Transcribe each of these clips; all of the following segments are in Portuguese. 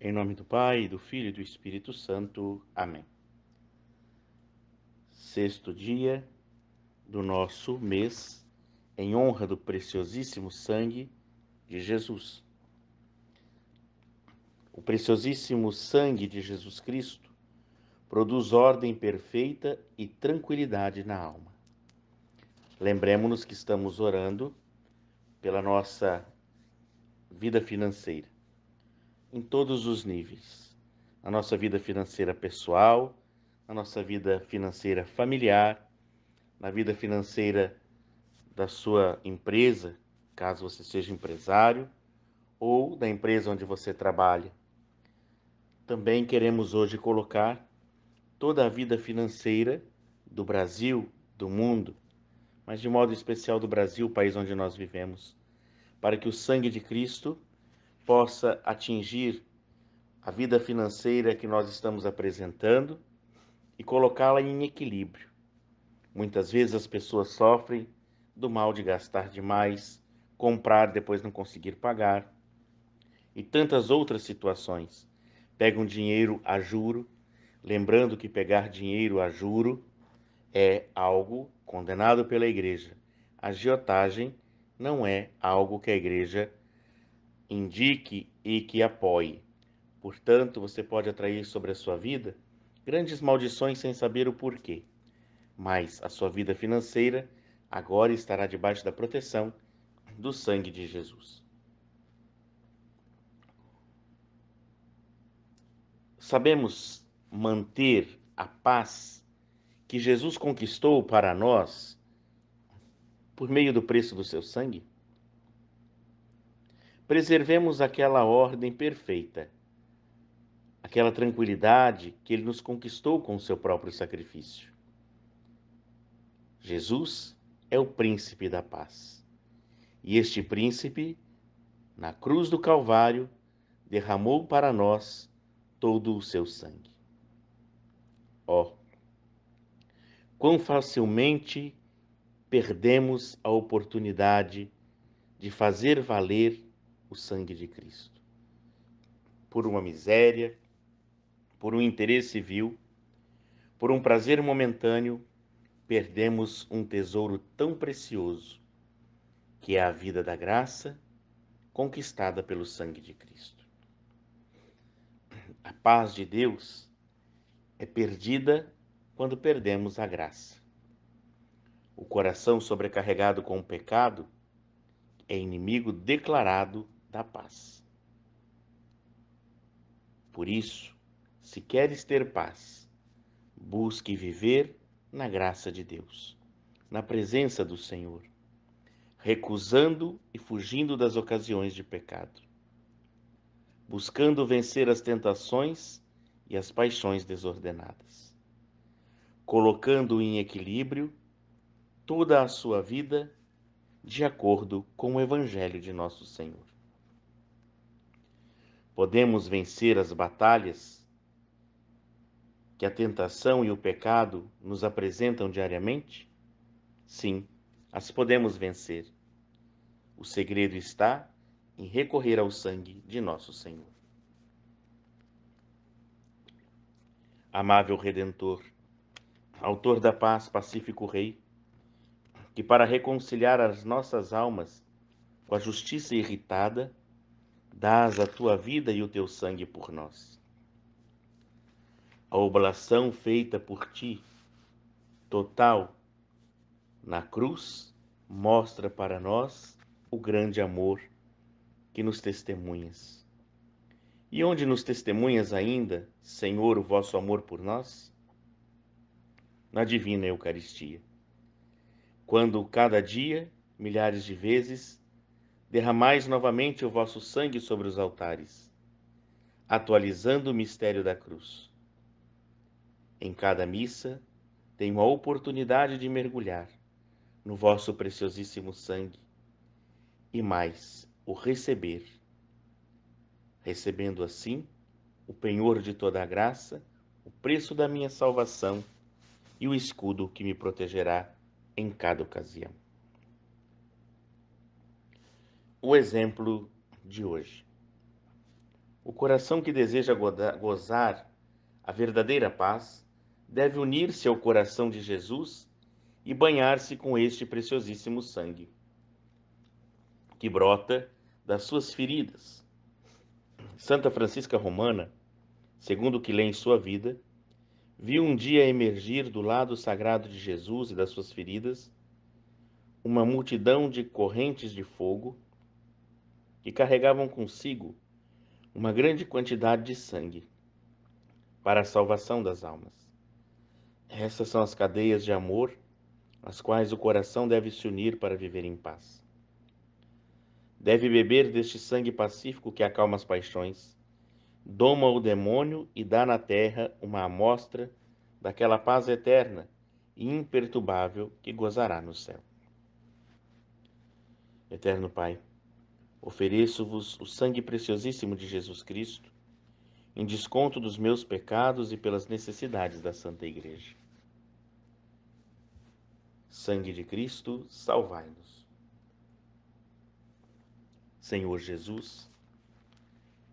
Em nome do Pai, do Filho e do Espírito Santo. Amém. Sexto dia do nosso mês, em honra do preciosíssimo sangue de Jesus. O preciosíssimo sangue de Jesus Cristo produz ordem perfeita e tranquilidade na alma. Lembremos-nos que estamos orando pela nossa vida financeira em todos os níveis. A nossa vida financeira pessoal, na nossa vida financeira familiar, na vida financeira da sua empresa, caso você seja empresário, ou da empresa onde você trabalha. Também queremos hoje colocar toda a vida financeira do Brasil, do mundo, mas de modo especial do Brasil, o país onde nós vivemos, para que o sangue de Cristo possa atingir a vida financeira que nós estamos apresentando e colocá-la em equilíbrio. Muitas vezes as pessoas sofrem do mal de gastar demais, comprar depois não conseguir pagar e tantas outras situações. Pegam dinheiro a juro, lembrando que pegar dinheiro a juro é algo condenado pela igreja. A agiotagem não é algo que a igreja indique e que apoie. Portanto, você pode atrair sobre a sua vida grandes maldições sem saber o porquê. Mas a sua vida financeira agora estará debaixo da proteção do sangue de Jesus. Sabemos manter a paz que Jesus conquistou para nós por meio do preço do seu sangue? preservemos aquela ordem perfeita, aquela tranquilidade que ele nos conquistou com o seu próprio sacrifício. Jesus é o príncipe da paz. E este príncipe, na cruz do Calvário, derramou para nós todo o seu sangue. Ó, oh, quão facilmente perdemos a oportunidade de fazer valer o sangue de Cristo. Por uma miséria, por um interesse vil, por um prazer momentâneo, perdemos um tesouro tão precioso, que é a vida da graça conquistada pelo sangue de Cristo. A paz de Deus é perdida quando perdemos a graça. O coração sobrecarregado com o pecado é inimigo declarado da paz. Por isso, se queres ter paz, busque viver na graça de Deus, na presença do Senhor, recusando e fugindo das ocasiões de pecado, buscando vencer as tentações e as paixões desordenadas, colocando em equilíbrio toda a sua vida de acordo com o Evangelho de nosso Senhor podemos vencer as batalhas que a tentação e o pecado nos apresentam diariamente? Sim, as podemos vencer. O segredo está em recorrer ao sangue de nosso Senhor. Amável Redentor, Autor da paz, Pacífico Rei, que para reconciliar as nossas almas com a justiça irritada, dás a tua vida e o teu sangue por nós. A oblação feita por ti, total, na cruz, mostra para nós o grande amor que nos testemunhas. E onde nos testemunhas ainda, Senhor, o vosso amor por nós? Na Divina Eucaristia. Quando cada dia, milhares de vezes, derramais novamente o vosso sangue sobre os altares, atualizando o mistério da cruz. Em cada missa, tenho a oportunidade de mergulhar no vosso preciosíssimo sangue e mais o receber, recebendo assim o penhor de toda a graça, o preço da minha salvação e o escudo que me protegerá em cada ocasião o exemplo de hoje. O coração que deseja gozar a verdadeira paz deve unir-se ao coração de Jesus e banhar-se com este preciosíssimo sangue que brota das suas feridas. Santa Francisca Romana, segundo o que lê em sua vida, viu um dia emergir do lado sagrado de Jesus e das suas feridas uma multidão de correntes de fogo que carregavam consigo uma grande quantidade de sangue para a salvação das almas. Essas são as cadeias de amor às quais o coração deve se unir para viver em paz. Deve beber deste sangue pacífico que acalma as paixões, doma o demônio e dá na terra uma amostra daquela paz eterna e imperturbável que gozará no céu. Eterno Pai, Ofereço-vos o sangue preciosíssimo de Jesus Cristo, em desconto dos meus pecados e pelas necessidades da Santa Igreja. Sangue de Cristo, salvai-nos. Senhor Jesus,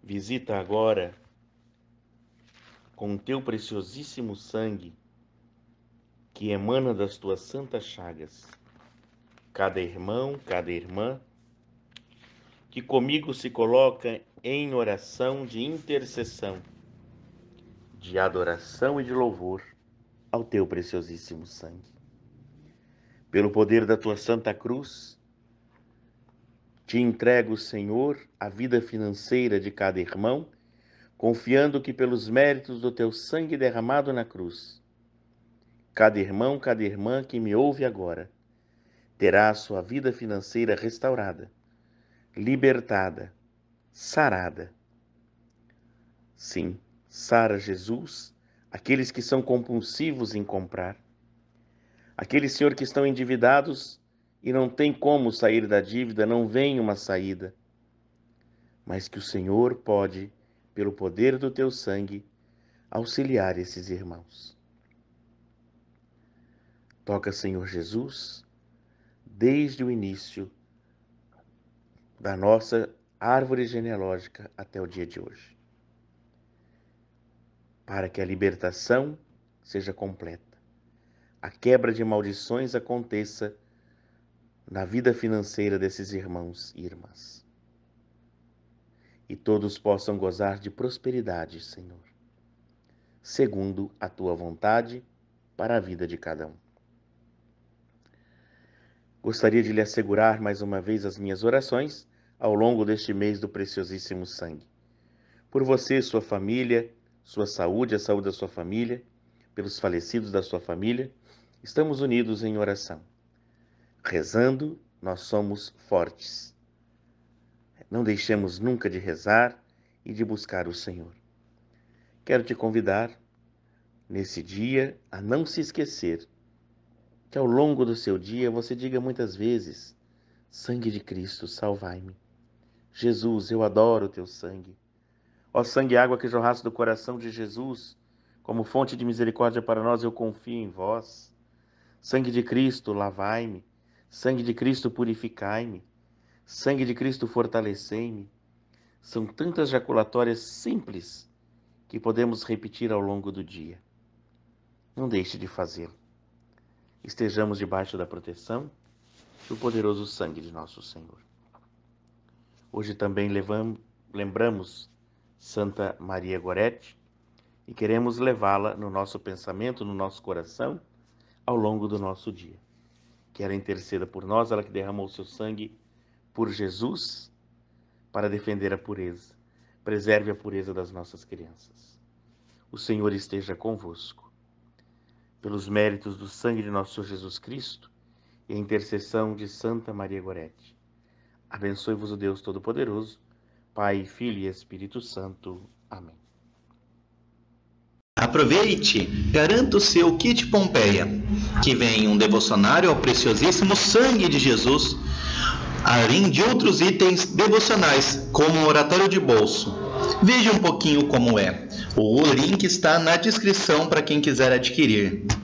visita agora com o teu preciosíssimo sangue que emana das tuas santas chagas cada irmão, cada irmã que comigo se coloca em oração de intercessão, de adoração e de louvor ao teu preciosíssimo sangue. Pelo poder da tua Santa Cruz, te entrego, Senhor, a vida financeira de cada irmão, confiando que pelos méritos do teu sangue derramado na cruz, cada irmão, cada irmã que me ouve agora, terá a sua vida financeira restaurada libertada, sarada. Sim, sara Jesus, aqueles que são compulsivos em comprar, aqueles, Senhor, que estão endividados e não tem como sair da dívida, não vem uma saída, mas que o Senhor pode, pelo poder do teu sangue, auxiliar esses irmãos. Toca, Senhor Jesus, desde o início da nossa árvore genealógica até o dia de hoje, para que a libertação seja completa, a quebra de maldições aconteça na vida financeira desses irmãos e irmãs. E todos possam gozar de prosperidade, Senhor, segundo a tua vontade para a vida de cada um. Gostaria de lhe assegurar mais uma vez as minhas orações ao longo deste mês do preciosíssimo sangue. Por você, sua família, sua saúde, a saúde da sua família, pelos falecidos da sua família, estamos unidos em oração. Rezando, nós somos fortes. Não deixemos nunca de rezar e de buscar o Senhor. Quero te convidar nesse dia a não se esquecer que ao longo do seu dia você diga muitas vezes: Sangue de Cristo, salvai-me. Jesus, eu adoro o teu sangue. Ó sangue e água que jorrasse do coração de Jesus, como fonte de misericórdia para nós, eu confio em vós. Sangue de Cristo, lavai-me. Sangue de Cristo, purificai-me. Sangue de Cristo, fortalecei-me. São tantas jaculatórias simples que podemos repetir ao longo do dia. Não deixe de fazê-lo. Estejamos debaixo da proteção do poderoso sangue de nosso Senhor. Hoje também lembramos Santa Maria Gorete e queremos levá-la no nosso pensamento, no nosso coração, ao longo do nosso dia. Que ela interceda por nós, ela que derramou seu sangue por Jesus para defender a pureza. Preserve a pureza das nossas crianças. O Senhor esteja convosco. Pelos méritos do sangue de nosso Senhor Jesus Cristo e a intercessão de Santa Maria Gorete Abençoe-vos o Deus Todo-Poderoso, Pai, Filho e Espírito Santo. Amém. Aproveite, garanta o seu kit Pompeia, que vem um devocionário ao preciosíssimo sangue de Jesus, além de outros itens devocionais, como um oratório de bolso. Veja um pouquinho como é. O link está na descrição para quem quiser adquirir.